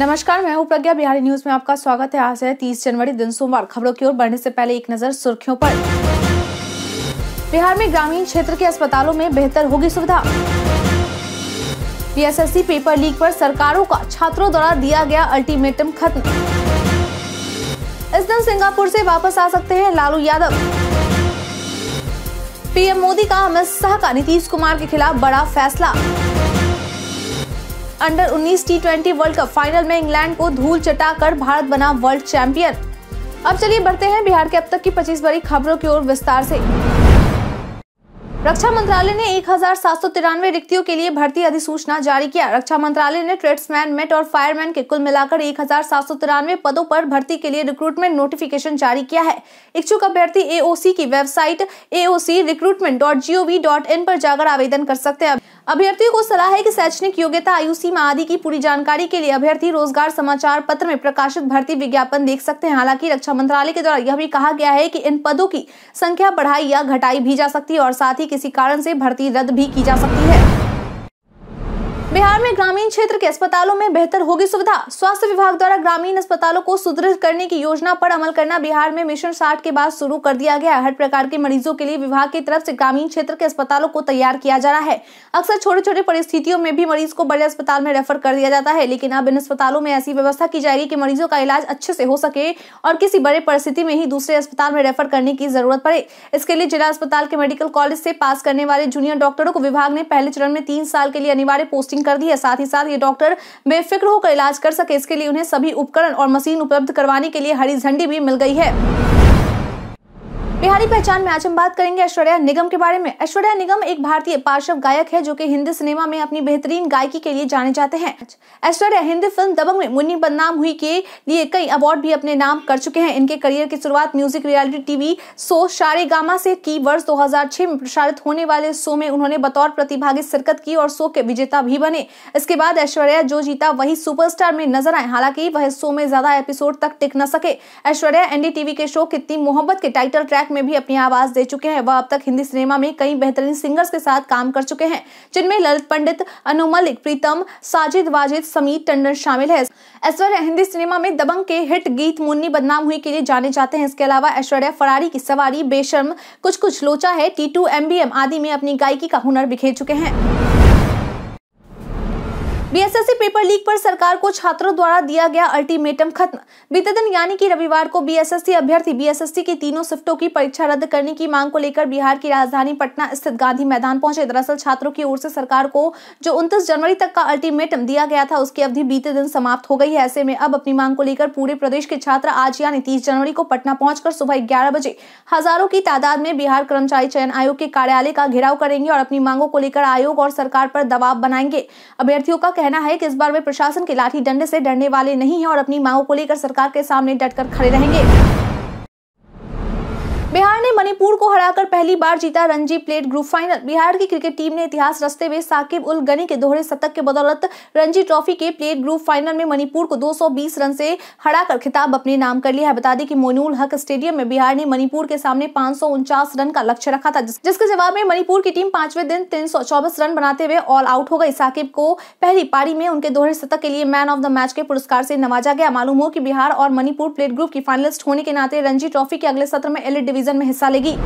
नमस्कार मैं हूं प्रज्ञा बिहारी न्यूज में आपका स्वागत है आज है 30 जनवरी दिन सोमवार खबरों की ओर बढ़ने से पहले एक नजर सुर्खियों पर बिहार में ग्रामीण क्षेत्र के अस्पतालों में बेहतर होगी सुविधा पी पेपर लीक पर सरकारों का छात्रों द्वारा दिया गया अल्टीमेटम खत्म इस दिन सिंगापुर से वापस आ सकते हैं लालू यादव पीएम मोदी का अमित शाह का नीतीश कुमार के खिलाफ बड़ा फैसला under 19 T twenty World Cup final में इंग्लैंड को धूल चटाकर भारत बना वर्ल्ड चैंपियन अब चलिए बढ़ते हैं बिहार के अब तक की पच्चीस बड़ी खबरों की ओर विस्तार से रक्षा मंत्रालय ने एक रिक्तियों के लिए भर्ती अधिसूचना जारी किया रक्षा मंत्रालय ने ट्रेड्समैन मेट और फायरमैन के कुल मिलाकर एक पदों पर भर्ती के लिए रिक्रूटमेंट नोटिफिकेशन जारी किया है इच्छुक अभ्यर्थी एओसी की website AOC recruitment dot G O V dot in पर जाकर आवेदन कर सकते हैं अभ्यर्थियों को सलाह है कि शैक्षणिक योग्यता आयु सीमा आदि की पूरी जानकारी के लिए अभ्यर्थी रोजगार समाचार पत्र में प्रकाशित भर्ती विज्ञापन देख सकते हैं हालांकि रक्षा मंत्रालय के द्वारा यह भी कहा गया है कि इन पदों की संख्या बढ़ाई या घटाई भी जा सकती है और साथ ही किसी कारण से भर्ती रद्द भी की जा सकती है बिहार में ग्रामीण क्षेत्र के अस्पतालों में बेहतर होगी सुविधा स्वास्थ्य विभाग द्वारा ग्रामीण अस्पतालों को सुदृढ़ करने की योजना पर अमल करना बिहार में मिशन साठ के बाद शुरू कर दिया गया हर प्रकार के मरीजों के लिए विभाग की तरफ से ग्रामीण क्षेत्र के अस्पतालों को तैयार किया जा रहा है अक्सर छोटे छोटे परिस्थितियों में भी मरीज को बड़े अस्पताल में रेफर कर दिया जाता है लेकिन अब इन अस्पतालों में ऐसी व्यवस्था की जाएगी की मरीजों का इलाज अच्छे से हो सके और किसी बड़े परिस्थिति में ही दूसरे अस्पताल में रेफर करने की जरूरत पड़े इसके लिए जिला अस्पताल के मेडिकल कॉलेज से पास करने वाले जूनियर डॉक्टरों को विभाग ने पहले चरण में तीन साल के लिए अनिवार्य पोस्टिंग कर दी है साथ ही साथ ये डॉक्टर बेफिक्र होकर इलाज कर सके इसके लिए उन्हें सभी उपकरण और मशीन उपलब्ध करवाने के लिए हरी झंडी भी मिल गई है बिहारी पहचान में आज हम बात करेंगे ऐश्वर्या निगम के बारे में ऐश्वर्या निगम एक भारतीय पार्श्व गायक है जो कि हिंदी सिनेमा में अपनी बेहतरीन गायकी के लिए जाने जाते हैं ऐश्वर्या हिंदी फिल्म दबंग में मुन्नी बदनाम हुई के लिए कई अवार्ड भी अपने नाम कर चुके हैं इनके करियर की शुरुआत music reality TV show Sa Re Ga Ma से की वर्ष दो में प्रसारित होने वाले शो में उन्होंने बतौर प्रतिभागी शिरकत की और शो के विजेता भी बने इसके बाद ऐश्वर्या जो जीता वही सुपरस्टार में नजर आए हालांकि वह शो में ज्यादा एपिसोड तक टिक न सके ऐश्वर्या एनडीटीवी के शो कितनी मोहब्बत के टाइटल ट्रैक ट्रैक में भी अपनी आवाज दे चुके हैं वह अब तक हिंदी सिनेमा में कई बेहतरीन सिंगर्स के साथ काम कर चुके हैं जिनमें ललित पंडित अनु मलिक प्रीतम साजिद वाजिद समीर टंडन शामिल है ऐश्वर्या हिंदी सिनेमा में दबंग के हिट गीत मुन्नी बदनाम हुई के लिए जाने जाते हैं इसके अलावा ऐश्वर्या फरारी की सवारी बेशर्म कुछ कुछ लोचा है टी टू आदि में अपनी गायकी का हुनर बिखेर चुके हैं बीएसएससी पेपर लीक पर सरकार को छात्रों द्वारा दिया गया अल्टीमेटम खत्म बीते दिन यानी कि रविवार को बीएसएससी अभ्यर्थी बीएसएससी की तीनों शिफ्टों की परीक्षा रद्द करने की मांग को लेकर बिहार की राजधानी पटना स्थित गांधी मैदान पहुंचे दरअसल छात्रों की ओर से सरकार को जो उनतीस जनवरी तक का अल्टीमेटम दिया गया था उसकी अवधि बीते दिन समाप्त हो गई है ऐसे में अब अपनी मांग को लेकर पूरे प्रदेश के छात्र आज यानी तीस जनवरी को पटना पहुंचकर सुबह ग्यारह बजे हजारों की तादाद में बिहार कर्मचारी चयन आयोग के कार्यालय का घेराव करेंगे और अपनी मांगों को लेकर आयोग और सरकार पर दबाव बनाएंगे अभ्यर्थियों का कहना है कि इस बार वे प्रशासन के लाठी डंडे से डरने वाले नहीं है और अपनी मांगों को लेकर सरकार के सामने डटकर खड़े रहेंगे बिहार ने मणिपुर को हराकर पहली बार जीता Ranji plate group final Bihar की क्रिकेट टीम ने इतिहास रचते हुए साकिब उल गनी के दोहरे शतक के बदौलत रणजी ट्रॉफी के प्लेट ग्रुप फाइनल में मणिपुर को 220 रन से हराकर खिताब अपने नाम कर लिया है बता दें कि मोनूल हक स्टेडियम में बिहार ने मणिपुर के सामने पांच रन का लक्ष्य रखा था जिसके जवाब में मणिपुर की टीम पांचवें दिन तीन रन बनाते हुए ऑल आउट हो गई साकिब को पहली पारी में उनके दोहरे शतक के लिए मैन ऑफ द मैच के पुरस्कार से नवाजा गया मालूम हो की बिहार और मणिपुर प्लेट ग्रुप की फाइनलिस्ट होने के नाते रणजी ट्रॉफी के अगले सत्र में एलिट रीजन में हिस्सा लेगी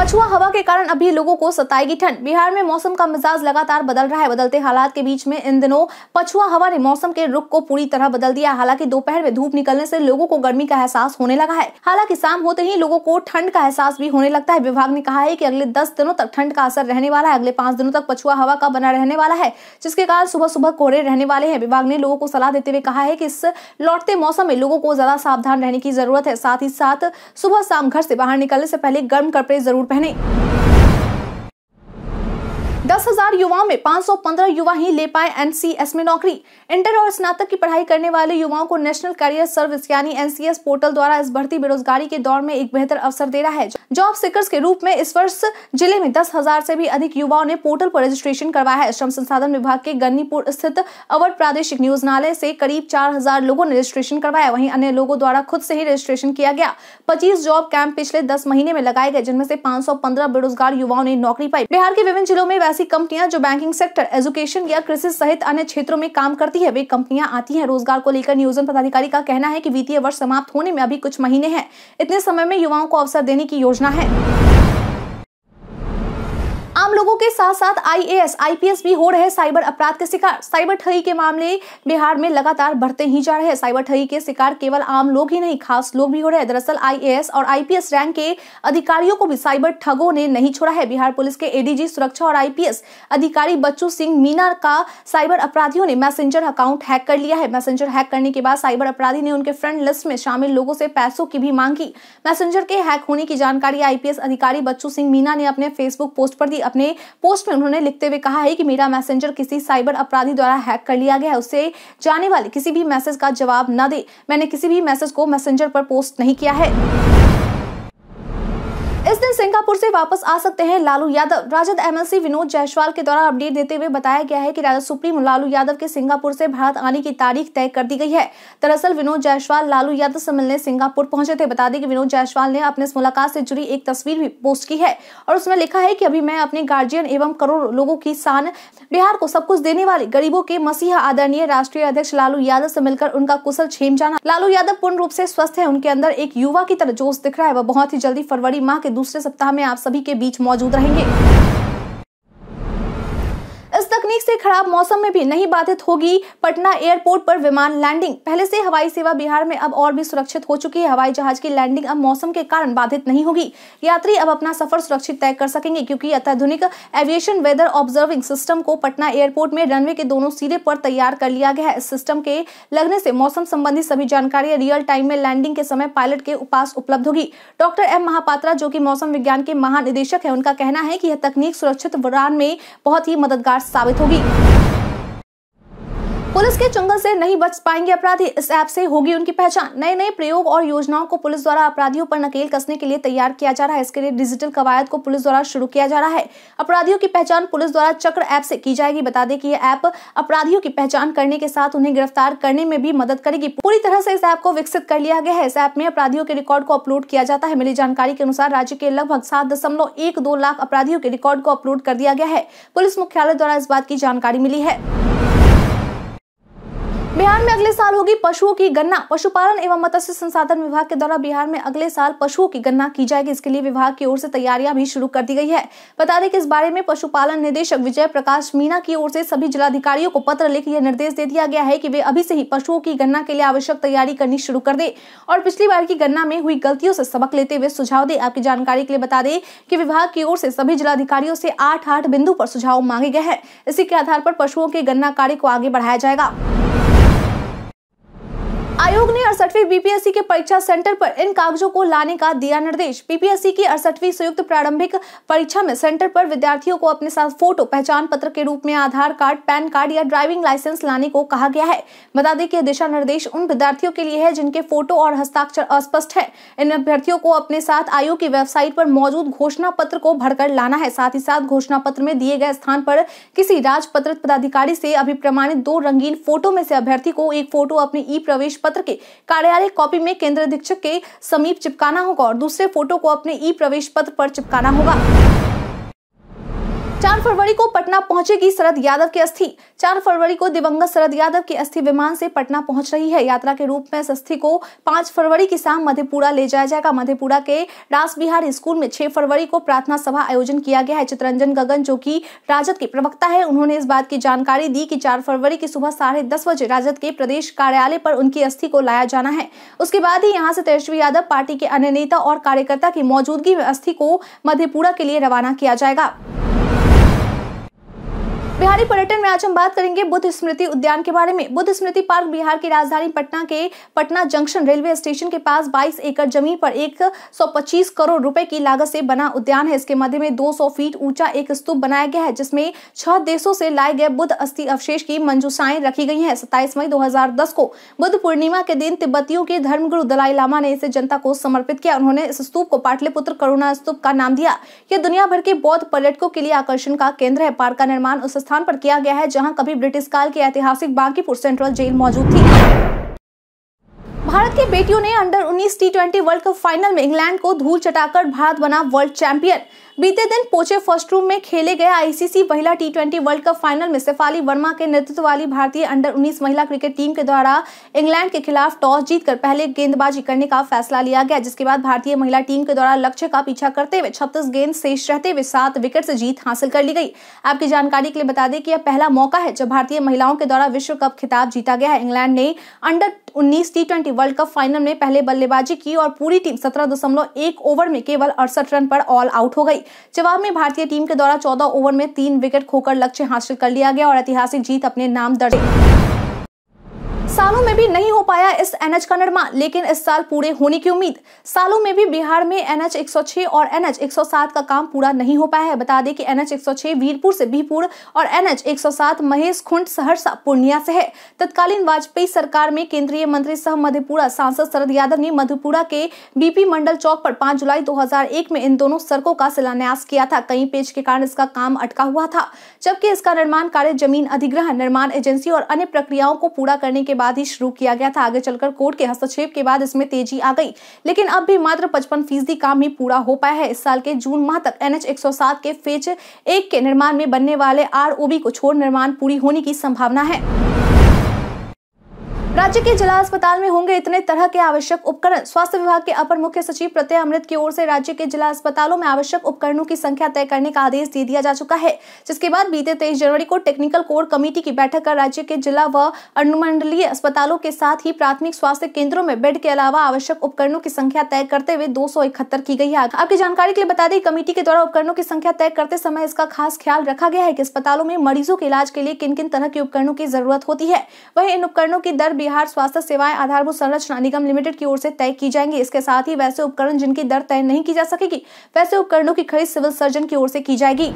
पछुआ हवा के कारण अभी लोगों को सताएगी ठंड बिहार में मौसम का मिजाज लगातार बदल रहा है बदलते हालात के बीच में इन दिनों पछुआ हवा ने मौसम के रुख को पूरी तरह बदल दिया हालांकि दोपहर में धूप निकलने से लोगों को गर्मी का एहसास होने लगा है हालांकि शाम होते ही लोगों को ठंड का एहसास भी होने लगता है विभाग ने कहा है की अगले दस दिनों तक ठंड का असर रहने वाला है अगले पांच दिनों तक पछुआ हवा का बना रहने वाला है जिसके कारण सुबह सुबह कोहरे रहने वाले हैं विभाग ने लोगों को सलाह देते हुए कहा है की इस लौटते मौसम में लोगों को ज्यादा सावधान रहने की जरूरत है साथ ही साथ सुबह शाम घर से बाहर निकलने से पहले गर्म कपड़े जरूर पहने दस हजार युवाओं में 515 युवा ही ले पाए एनसीएस में नौकरी इंटर और स्नातक की पढ़ाई करने वाले युवाओं को नेशनल करियर सर्विस यानी एनसीएस पोर्टल द्वारा इस बढ़ती बेरोजगारी के दौर में एक बेहतर अवसर दे रहा है जॉब सिकर्स के रूप में इस वर्ष जिले में दस हजार ऐसी भी अधिक युवाओं ने पोर्टल पर रजिस्ट्रेशन करवाया है श्रम संसाधन विभाग के गन्नीपुर स्थित अवर प्रादेशिक न्यूजनालय से करीब चार हजार लोगों ने रजिस्ट्रेशन करवाया वहीं अन्य लोगों द्वारा खुद से ही रजिस्ट्रेशन किया गया पच्चीस जॉब कैंप पिछले दस महीने में लगाए गए जिनमें से 515 बेरोजगार युवाओं ने नौकरी पाई बिहार के विभिन्न जिलों में वैसे ऐसी कंपनियां जो बैंकिंग सेक्टर एजुकेशन या कृषि सहित अन्य क्षेत्रों में काम करती है वे कंपनियां आती हैं रोजगार को लेकर नियोजन पदाधिकारी का कहना है कि वित्तीय वर्ष समाप्त होने में अभी कुछ महीने हैं इतने समय में युवाओं को अवसर देने की योजना है आम लोगों के साथ साथ आईएएस आईपीएस भी हो रहे साइबर अपराध के शिकार साइबर ठगी के मामले बिहार में लगातार बढ़ते ही जा रहे हैं साइबर ठगी के शिकार केवल आम लोग ही नहीं खास लोग भी हो रहे हैं दरअसल आईएएस और आईपीएस रैंक के अधिकारियों को भी साइबर ठगों ने नहीं छोड़ा है बिहार पुलिस के एडीजी सुरक्षा और आईपीएस अधिकारी बच्चू सिंह मीना का साइबर अपराधियों ने मैसेंजर अकाउंट हैक कर लिया है मैसेंजर हैक करने के बाद साइबर अपराधी ने उनके फ्रेंड लिस्ट में शामिल लोगों से पैसों की भी मांग की मैसेंजर के हैक होने की जानकारी आईपीएस अधिकारी बच्चू सिंह मीना ने अपने फेसबुक पोस्ट पर दी अपने अपने पोस्ट में उन्होंने लिखते हुए कहा है कि मेरा मैसेंजर किसी साइबर अपराधी द्वारा हैक कर लिया गया है उसे जाने वाले किसी भी मैसेज का जवाब न दे मैंने किसी भी मैसेज को मैसेंजर पर पोस्ट नहीं किया है दिन सिंगापुर से वापस आ सकते हैं लालू यादव राजद एमएलसी विनोद जायसवाल के द्वारा अपडेट देते हुए बताया गया है कि राजद सुप्रीमो लालू यादव के सिंगापुर से भारत आने की तारीख तय कर दी गई है दरअसल विनोद जायसवाल लालू यादव से मिलने सिंगापुर पहुंचे थे बता दें कि विनोद जायसवाल ने अपने इस मुलाकात से जुड़ी एक तस्वीर भी पोस्ट की है और उसमें लिखा है की अभी मैं अपने गार्जियन एवं करोड़ों लोगों की शान बिहार को सब कुछ देने वाले गरीबों के मसीहा आदरणीय राष्ट्रीय अध्यक्ष लालू यादव से मिलकर उनका कुशल छेम जाना लालू यादव पूर्ण रूप से स्वस्थ है उनके अंदर एक युवा की तरह जोश दिख रहा है वह बहुत ही जल्दी फरवरी माह के दूसरे दूसरे सप्ताह में आप सभी के बीच मौजूद रहेंगे ठीक से खराब मौसम में भी नहीं बाधित होगी पटना एयरपोर्ट पर विमान लैंडिंग पहले से हवाई सेवा बिहार में अब और भी सुरक्षित हो चुकी है हवाई जहाज की लैंडिंग अब मौसम के कारण बाधित नहीं होगी यात्री अब अपना सफर सुरक्षित तय कर सकेंगे क्योंकि अत्याधुनिक एविएशन वेदर ऑब्जर्विंग सिस्टम को पटना एयरपोर्ट में रनवे के दोनों सिरे पर तैयार कर लिया गया है इस सिस्टम के लगने से मौसम संबंधी सभी जानकारियां रियल टाइम में लैंडिंग के समय पायलट के पास उपलब्ध होगी डॉक्टर एम महापात्रा जो की मौसम विज्ञान के महानिदेशक है उनका कहना है की यह तकनीक सुरक्षित उड़ान में बहुत ही मददगार साबित होगी होगी पुलिस के चंगल से नहीं बच पाएंगे अपराधी इस ऐप से होगी उनकी पहचान नए नए प्रयोग और योजनाओं को पुलिस द्वारा अपराधियों पर नकेल कसने के लिए तैयार किया जा रहा है इसके लिए डिजिटल कवायद को पुलिस द्वारा शुरू किया जा रहा है अपराधियों की पहचान पुलिस द्वारा चक्र ऐप से की जाएगी बता दें कि यह ऐप अपराधियों की पहचान करने के साथ उन्हें गिरफ्तार करने में भी मदद करेगी पूरी तरह से इस ऐप को विकसित कर लिया गया है इस ऐप में अपराधियों के रिकॉर्ड को अपलोड किया जाता है मिली जानकारी के अनुसार राज्य के लगभग सात लाख अपराधियों के रिकॉर्ड को अपलोड कर दिया गया है पुलिस मुख्यालय द्वारा इस बात की जानकारी मिली है बिहार में अगले साल होगी पशुओं की गन्ना पशुपालन एवं मत्स्य संसाधन विभाग के द्वारा बिहार में अगले साल पशुओं की गन्ना की जाएगी इसके लिए विभाग की ओर से तैयारियां भी शुरू कर दी गई है बता दें कि इस बारे में पशुपालन निदेशक विजय प्रकाश मीना की ओर से सभी जिलाधिकारियों को पत्र लिख यह निर्देश दे दिया गया है की वे अभी से ही पशुओं की गन्ना के लिए आवश्यक तैयारी करनी शुरू कर दे और पिछली बार की गन्ना में हुई गलतियों से सबक लेते हुए सुझाव दे आपकी जानकारी के लिए बता दें कि विभाग की ओर से सभी जिलाधिकारियों से आठ आठ बिंदु पर सुझाव मांगे गए हैं इसी के आधार पर पशुओं के गन्ना कार्य को आगे बढ़ाया जाएगा आयोग ने अड़सठवीं बीपीएससी के परीक्षा सेंटर पर इन कागजों को लाने का दिया निर्देश बीपीएससी की अड़सठवीं संयुक्त प्रारंभिक परीक्षा में सेंटर पर विद्यार्थियों को अपने साथ फोटो पहचान पत्र के रूप में आधार कार्ड पैन कार्ड या ड्राइविंग लाइसेंस लाने को कहा गया है बता दें कि यह दिशा निर्देश उन विद्यार्थियों के लिए है जिनके फोटो और हस्ताक्षर अस्पष्ट है इन अभ्यर्थियों को अपने साथ आयोग की वेबसाइट पर मौजूद घोषणा पत्र को भरकर लाना है साथ ही साथ घोषणा पत्र में दिए गए स्थान पर किसी राजपत्र पदाधिकारी से अभिप्रमाणित दो रंगीन फोटो में से अभ्यर्थी को एक फोटो अपने ई प्रवेश पत्र के कार्यालय कॉपी में केंद्र अधीक्षक के समीप चिपकाना होगा और दूसरे फोटो को अपने ई प्रवेश पत्र पर चिपकाना होगा चार फरवरी को पटना पहुंचेगी शरद यादव की अस्थि चार फरवरी को दिवंगत शरद यादव की अस्थि विमान से पटना पहुंच रही है यात्रा के रूप में इस अस्थि को पांच फरवरी की शाम मधेपुरा ले जाया जाएगा मधेपुरा के रास बिहार स्कूल में छह फरवरी को प्रार्थना सभा आयोजन किया गया है चित्रंजन गगन जो की राजद के प्रवक्ता है उन्होंने इस बात की जानकारी दी की चार फरवरी की सुबह साढ़े बजे राजद के प्रदेश कार्यालय पर उनकी अस्थि को लाया जाना है उसके बाद ही यहाँ से तेजस्वी यादव पार्टी के अन्य नेता और कार्यकर्ता की मौजूदगी में अस्थि को मधेपुरा के लिए रवाना किया जाएगा बिहारी पर्यटन में आज हम बात करेंगे बुद्ध स्मृति उद्यान के बारे में बुद्ध स्मृति पार्क बिहार की राजधानी पटना के पटना जंक्शन रेलवे स्टेशन के पास 22 एकड़ जमीन पर 125 करोड़ रुपए की लागत से बना उद्यान है इसके मध्य में 200 फीट ऊंचा एक स्तूप बनाया गया है जिसमें छह देशों से लाए गए बुद्ध अस्थि अवशेष की मंजूसाएं रखी गई है सत्ताईस मई दो को बुद्ध पूर्णिमा के दिन तिब्बतियों के धर्मगुरु दलाई लामा ने इसे जनता को समर्पित किया उन्होंने इस स्तूप को पाटलिपुत्र करुणा स्तूप का नाम दिया यह दुनिया भर के बौद्ध पर्यटकों के लिए आकर्षण का केंद्र है पार्क का निर्माण उस स्थान पर किया गया है जहां कभी ब्रिटिश काल के ऐतिहासिक बांकीपुर सेंट्रल जेल मौजूद थी भारत की बेटियों ने under 19 T twenty World Cup final में इंग्लैंड को धूल चटाकर भारत बना वर्ल्ड चैंपियन बीते दिन पोचे फर्स्ट रूम में खेले गए आईसीसी महिला T twenty World Cup final में शेफाली वर्मा के नेतृत्व वाली भारतीय अंडर 19 महिला क्रिकेट टीम के द्वारा इंग्लैंड के खिलाफ टॉस जीतकर पहले गेंदबाजी करने का फैसला लिया गया जिसके बाद भारतीय महिला टीम के द्वारा लक्ष्य का पीछा करते हुए छत्तीस गेंद शेष रहते हुए सात विकेट से जीत हासिल कर ली गई आपकी जानकारी के लिए बता दें कि यह पहला मौका है जब भारतीय महिलाओं के द्वारा विश्व कप खिताब जीता गया है इंग्लैंड ने अंडर उन्नीस T twenty World Cup final में पहले बल्लेबाजी की और पूरी टीम सत्रह दशमलव एक ओवर में केवल अड़सठ रन पर ऑल आउट हो गई जवाब में भारतीय टीम के द्वारा चौदह ओवर में तीन विकेट खोकर लक्ष्य हासिल कर लिया गया और ऐतिहासिक जीत अपने नाम दर्ज सालों में भी नहीं हो पाया इस एनएच का निर्माण लेकिन इस साल पूरे होने की उम्मीद सालों में भी बिहार में एनएच 106 और एनएच 107 का काम पूरा नहीं हो पाया है बता दें कि एनएच 106 वीरपुर से बीपुर और एनएच 107 महेश खुंड सहरसा पूर्णिया से है तत्कालीन वाजपेयी सरकार में केंद्रीय मंत्री सह मधेपुरा सांसद शरद यादव ने मधेपुरा के बीपी मंडल चौक पर पांच जुलाई दो में इन दोनों सड़कों का शिलान्यास किया था कई पेज के कारण इसका काम अटका हुआ था जबकि इसका निर्माण कार्य जमीन अधिग्रहण निर्माण एजेंसी और अन्य प्रक्रियाओं को पूरा करने के बाद ही शुरू किया गया था आगे चलकर कोर्ट के हस्तक्षेप के बाद इसमें तेजी आ गई लेकिन अब भी मात्र पचपन फीसदी काम ही पूरा हो पाया है इस साल के जून माह तक एनएच एक के फेज एक के निर्माण में बनने वाले आर को छोड़ निर्माण पूरी होने की संभावना है राज्य के जिला अस्पताल में होंगे इतने तरह के आवश्यक उपकरण स्वास्थ्य विभाग के अपर मुख्य सचिव प्रत्यय अमृत की ओर से राज्य के जिला अस्पतालों में आवश्यक उपकरणों की संख्या तय करने का आदेश दे दिया जा चुका है जिसके बाद बीते तेईस जनवरी को टेक्निकल कोर कमेटी की बैठक कर राज्य के जिला व अनुमंडलीय अस्पतालों के साथ ही प्राथमिक स्वास्थ्य केंद्रों में बेड के अलावा आवश्यक उपकरणों की संख्या तय करते हुए दो की गई है आपकी जानकारी के लिए बता दें कमेटी के द्वारा उपकरणों की संख्या तय करते समय इसका खास ख्याल रखा गया है की अस्पतालों में मरीजों के इलाज के लिए किन किन तरह के उपकरणों की जरूरत होती है वही इन उपकरणों की दर बिहार स्वास्थ्य सेवाएं आधारभूत संरचना निगम लिमिटेड की ओर से तय की जाएंगी इसके साथ ही वैसे उपकरण जिनकी दर तय नहीं की जा सकेगी वैसे उपकरणों की खरीद सिविल सर्जन की ओर से की जाएगी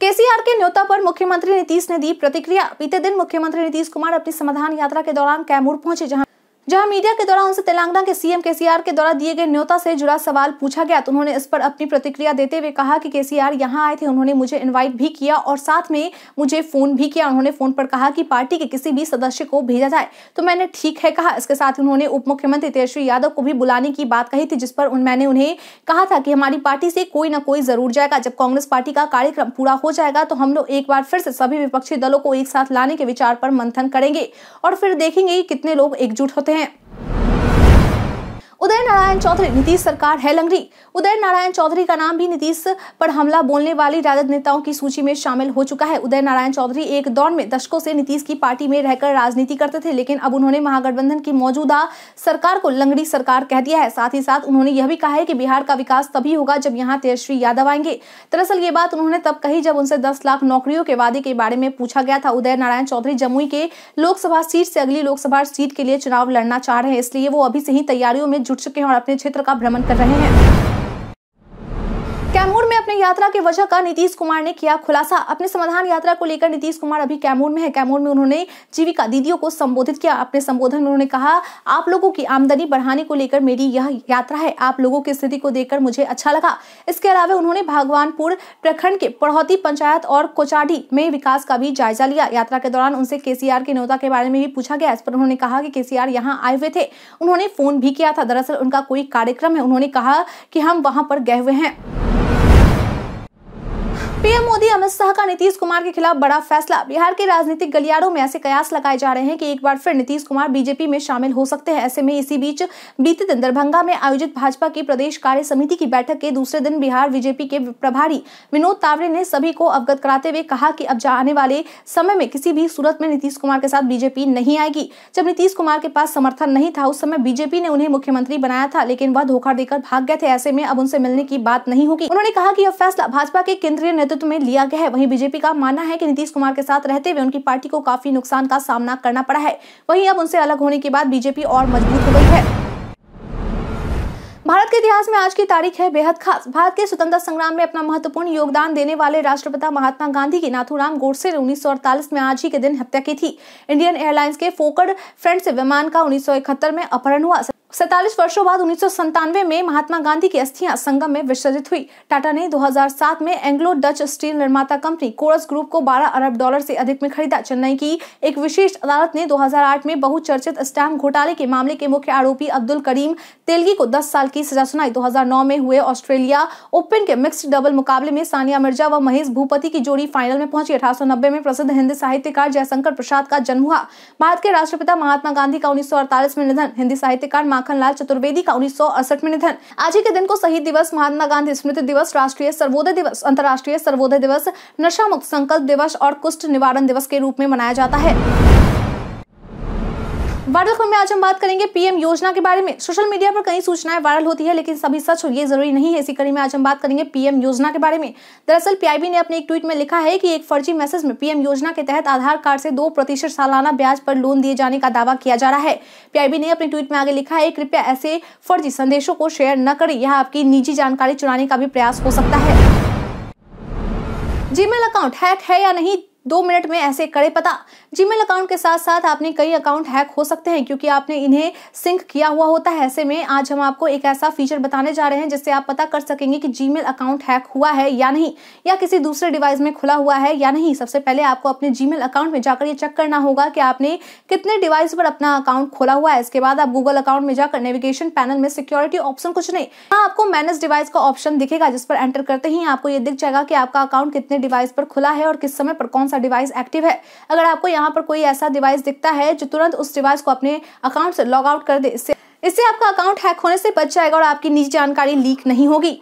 केसीआर के न्योता पर मुख्यमंत्री नीतीश ने दी प्रतिक्रिया बीते दिन मुख्यमंत्री नीतीश कुमार अपनी समाधान यात्रा के दौरान कैमूर पहुंचे जहां जहां मीडिया के द्वारा उनसे तेलंगाना के सीएम केसीआर के द्वारा दिए गए न्योता से जुड़ा सवाल पूछा गया तो उन्होंने इस पर अपनी प्रतिक्रिया देते हुए कहा कि केसीआर यहां आए थे उन्होंने मुझे इनवाइट भी किया और साथ में मुझे फोन भी किया उन्होंने फोन पर कहा कि पार्टी के किसी भी सदस्य को भेजा जाए तो मैंने ठीक है कहा इसके साथ उन्होंने उप मुख्यमंत्री तेजस्वी यादव को भी बुलाने की बात कही थी जिस पर मैंने उन्हें कहा था कि हमारी पार्टी से कोई ना कोई जरूर जाएगा जब कांग्रेस पार्टी का कार्यक्रम पूरा हो जाएगा तो हम लोग एक बार फिर से सभी विपक्षी दलों को एक साथ लाने के विचार पर मंथन करेंगे और फिर देखेंगे कितने लोग एकजुट होते हैं उदय नारायण चौधरी नीतीश सरकार है लंगड़ी उदय नारायण चौधरी का नाम भी नीतीश पर हमला बोलने वाली राजद नेताओं की सूची में शामिल हो चुका है उदय नारायण चौधरी एक दौर में दशकों से नीतीश की पार्टी में रहकर राजनीति करते थे लेकिन अब उन्होंने महागठबंधन की मौजूदा सरकार को लंगड़ी सरकार कह दिया है साथ ही साथ उन्होंने यह भी कहा है कि बिहार का विकास तभी होगा जब यहाँ तेजस्वी यादव आएंगे दरअसल ये बात उन्होंने तब कही जब उनसे दस लाख नौकरियों के वादे के बारे में पूछा गया था उदय नारायण चौधरी जमुई के लोकसभा सीट से अगली लोकसभा सीट के लिए चुनाव लड़ना चाह रहे हैं इसलिए वो अभी से ही तैयारियों में जुट चुके हैं और अपने क्षेत्र का भ्रमण कर रहे हैं कैमूर में अपने यात्रा की वजह का नीतीश कुमार ने किया खुलासा अपने समाधान यात्रा को लेकर नीतीश कुमार अभी कैमूर में है कैमूर में उन्होंने जीविका दीदियों को संबोधित किया अपने संबोधन में उन्होंने कहा आप लोगों की आमदनी बढ़ाने को लेकर मेरी यह यात्रा है आप लोगों की स्थिति को देखकर मुझे अच्छा लगा इसके अलावा उन्होंने भगवानपुर प्रखंड के पढ़ौती पंचायत और कोचाडी में विकास का भी जायजा लिया यात्रा के दौरान उनसे केसीआर के न्योता के बारे में भी पूछा गया इस पर उन्होंने कहा कि केसीआर यहाँ आए हुए थे उन्होंने फोन भी किया था दरअसल उनका कोई कार्यक्रम है उन्होंने कहा कि हम वहां पर गए हुए हैं पीएम मोदी अमित शाह का नीतीश कुमार के खिलाफ बड़ा फैसला बिहार के राजनीतिक गलियारों में ऐसे कयास लगाए जा रहे हैं कि एक बार फिर नीतीश कुमार बीजेपी में शामिल हो सकते हैं ऐसे में इसी बीच बीते दिन दरभंगा में आयोजित भाजपा की प्रदेश कार्य समिति की बैठक के दूसरे दिन बिहार बीजेपी के प्रभारी विनोद तावरे ने सभी को अवगत कराते हुए कहा की अब आने वाले समय में किसी भी सूरत में नीतीश कुमार के साथ बीजेपी नहीं आएगी जब नीतीश कुमार के पास समर्थन नहीं था उस समय बीजेपी ने उन्हें मुख्यमंत्री बनाया था लेकिन वह धोखा देकर भाग गए थे ऐसे में अब उनसे मिलने की बात नहीं होगी उन्होंने कहा की यह फैसला भाजपा के केंद्रीय नेतृत्व नेतृत्व तो में लिया गया है वहीं बीजेपी का मानना है कि नीतीश कुमार के साथ रहते हुए उनकी पार्टी को काफी नुकसान का सामना करना पड़ा है वहीं अब उनसे अलग होने के बाद बीजेपी और मजबूत हो गई है भारत के इतिहास में आज की तारीख है बेहद खास भारत के स्वतंत्रता संग्राम में अपना महत्वपूर्ण योगदान देने वाले राष्ट्रपिता महात्मा गांधी की नाथूराम गोडसे ने उन्नीस में आज ही के दिन हत्या की थी इंडियन एयरलाइंस के फोकड़ फ्रेंड से विमान का उन्नीस में अपहरण हुआ सैतालीस वर्षो बाद उन्नीस में महात्मा गांधी की अस्थियां संगम में विसर्जित हुई टाटा ने 2007 में एंग्लो डच स्टील निर्माता कंपनी कोरस ग्रुप को 12 अरब डॉलर से अधिक में खरीदा चेन्नई की एक विशेष अदालत ने 2008 में बहुचर्चित स्टैम्प घोटाले के मामले के मुख्य आरोपी अब्दुल करीम तेलगी को 10 साल की सजा सुनाई दो में हुए ऑस्ट्रेलिया ओपन के मिक्सड डबल मुकाबले में सानिया मिर्जा व महेश भूपति की जोड़ी फाइनल में पहुंची अठारह में प्रसिद्ध हिंदी साहित्यकार जयशंकर प्रसाद का जन्म हुआ भारत के राष्ट्रपिता महात्मा गांधी का उन्नीस में निधन हिंदी साहित्यकार माखनलाल चतुर्वेदी का उन्नीस में निधन आज ही के दिन को शहीद दिवस महात्मा गांधी स्मृति दिवस राष्ट्रीय सर्वोदय दिवस अंतर्राष्ट्रीय सर्वोदय दिवस नशा मुक्त संकल्प दिवस और कुष्ठ निवारण दिवस के रूप में मनाया जाता है वायरल खबर में आज हम बात करेंगे पीएम योजना के बारे में सोशल मीडिया पर कई सूचनाएं वायरल होती है लेकिन सभी सच हो ये जरूरी नहीं है इसी कड़ी में आज हम बात करेंगे पीएम योजना के बारे में दरअसल पीआईबी ने अपने एक ट्वीट में लिखा है कि एक फर्जी मैसेज में पीएम योजना के तहत आधार कार्ड से दो प्रतिशत सालाना ब्याज पर लोन दिए जाने का दावा किया जा रहा है पीआईबी ने अपने ट्वीट में आगे लिखा है कृपया ऐसे फर्जी संदेशों को शेयर न करें यह आपकी निजी जानकारी चुराने का भी प्रयास हो सकता है जीमेल अकाउंट हैक है या नहीं दो मिनट में ऐसे करे पता जीमेल अकाउंट के साथ साथ आपने कई अकाउंट हैक हो सकते हैं क्योंकि आपने इन्हें सिंक किया हुआ होता है ऐसे में आज हम आपको एक ऐसा फीचर बताने जा रहे हैं जिससे आप पता कर सकेंगे कि जीमेल अकाउंट हैक हुआ है या नहीं या किसी दूसरे डिवाइस में खुला हुआ है या नहीं सबसे पहले आपको अपने जीमेल अकाउंट में जाकर ये चेक करना होगा कि आपने कितने डिवाइस पर अपना अकाउंट खोला हुआ है इसके बाद आप गूगल अकाउंट में जाकर नेविगेशन पैनल में सिक्योरिटी ऑप्शन कुछ नहीं हाँ, आपको मैनेज डिवाइस का ऑप्शन दिखेगा जिस पर एंटर करते ही आपको ये दिख जाएगा कि आपका अकाउंट कितने डिवाइस पर खुला है और किस समय पर कौन सा सा डिवाइस एक्टिव है अगर आपको यहाँ पर कोई ऐसा डिवाइस दिखता है जो तुरंत उस डिवाइस को अपने अकाउंट से लॉग आउट कर दे इससे इससे आपका अकाउंट हैक होने से बच जाएगा और आपकी निजी जानकारी लीक नहीं होगी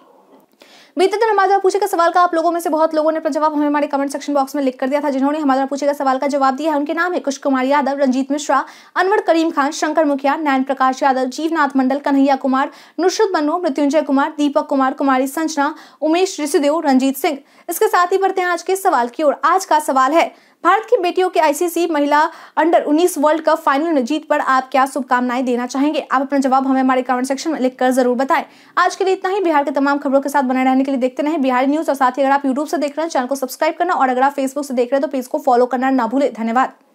बीते दिन पूछे पूछेगा सवाल का आप लोगों में से बहुत लोगों ने अपना जवाब हमें हमारे कमेंट सेक्शन बॉक्स में लिख कर दिया था जिन्होंने हमारा का सवाल का जवाब दिया है उनके नाम है कुश कुमार यादव रंजीत मिश्रा अनवर करीम खान शंकर मुखिया नयन प्रकाश यादव जीवनाथ मंडल कन्हैया कुमार नुसरत बनो मृत्युंजय कुमार दीपक कुमार कुमारी संजना उमेश ऋषिदेव रंजीत सिंह इसके साथ ही बढ़ते हैं आज के सवाल की ओर आज का सवाल है भारत की बेटियों के आईसीसी महिला अंडर 19 वर्ल्ड कप फाइनल में जीत पर आप क्या शुभकामनाएं देना चाहेंगे आप अपना जवाब हमें हमारे कमेंट सेक्शन में लिखकर जरूर बताएं आज के लिए इतना ही बिहार के तमाम खबरों के साथ बने रहने के लिए देखते रहे बिहारी न्यूज और साथ ही अगर आप यूट्यूब से देख रहे हैं चैनल को सब्सक्राइब करना और अगर आप फेसबुक से देख रहे हैं तो पेज को फॉलो करना ना भूले धन्यवाद